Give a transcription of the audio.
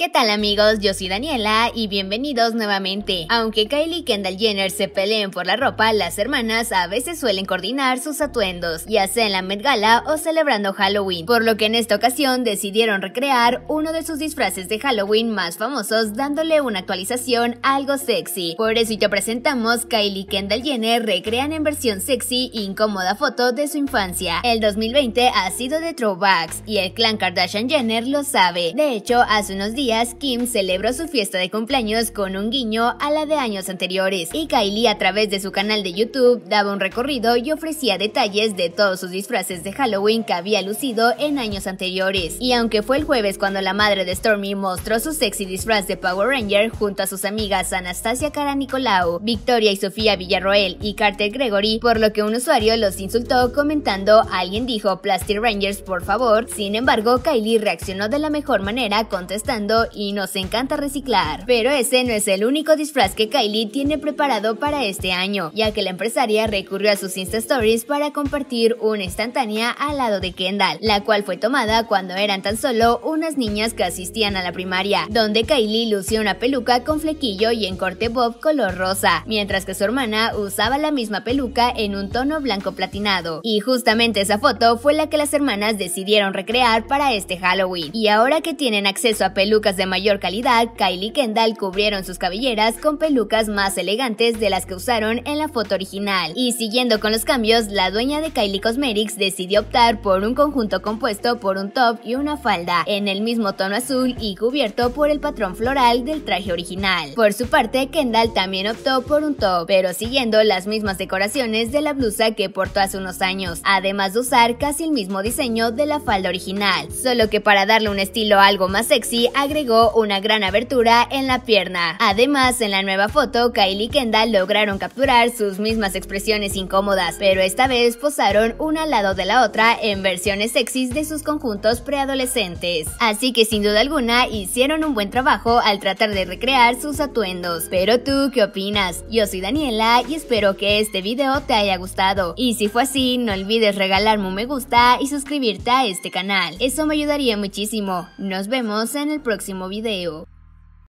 ¿Qué tal amigos? Yo soy Daniela y bienvenidos nuevamente. Aunque Kylie y Kendall Jenner se peleen por la ropa, las hermanas a veces suelen coordinar sus atuendos, ya sea en la Met Gala o celebrando Halloween, por lo que en esta ocasión decidieron recrear uno de sus disfraces de Halloween más famosos dándole una actualización algo sexy. Por eso y te presentamos Kylie y Kendall Jenner recrean en versión sexy e incómoda foto de su infancia. El 2020 ha sido de throwbacks y el clan Kardashian Jenner lo sabe. De hecho, hace unos días Kim celebró su fiesta de cumpleaños con un guiño a la de años anteriores, y Kylie a través de su canal de YouTube daba un recorrido y ofrecía detalles de todos sus disfraces de Halloween que había lucido en años anteriores. Y aunque fue el jueves cuando la madre de Stormy mostró su sexy disfraz de Power Ranger junto a sus amigas Anastasia Cara Nicolau, Victoria y Sofía Villarroel y Carter Gregory, por lo que un usuario los insultó comentando alguien dijo Plastic Rangers por favor, sin embargo Kylie reaccionó de la mejor manera contestando y nos encanta reciclar. Pero ese no es el único disfraz que Kylie tiene preparado para este año, ya que la empresaria recurrió a sus Insta Stories para compartir una instantánea al lado de Kendall, la cual fue tomada cuando eran tan solo unas niñas que asistían a la primaria, donde Kylie lució una peluca con flequillo y en corte bob color rosa, mientras que su hermana usaba la misma peluca en un tono blanco platinado. Y justamente esa foto fue la que las hermanas decidieron recrear para este Halloween. Y ahora que tienen acceso a pelucas de mayor calidad, Kylie Kendall cubrieron sus cabelleras con pelucas más elegantes de las que usaron en la foto original. Y siguiendo con los cambios, la dueña de Kylie Cosmetics decidió optar por un conjunto compuesto por un top y una falda, en el mismo tono azul y cubierto por el patrón floral del traje original. Por su parte, Kendall también optó por un top, pero siguiendo las mismas decoraciones de la blusa que portó hace unos años, además de usar casi el mismo diseño de la falda original, solo que para darle un estilo algo más sexy, agregó una gran abertura en la pierna. Además, en la nueva foto, Kylie y Kendall lograron capturar sus mismas expresiones incómodas, pero esta vez posaron una al lado de la otra en versiones sexys de sus conjuntos preadolescentes. Así que sin duda alguna hicieron un buen trabajo al tratar de recrear sus atuendos. Pero tú, ¿qué opinas? Yo soy Daniela y espero que este video te haya gustado. Y si fue así, no olvides regalarme un me gusta y suscribirte a este canal. Eso me ayudaría muchísimo. Nos vemos en el próximo próximo video.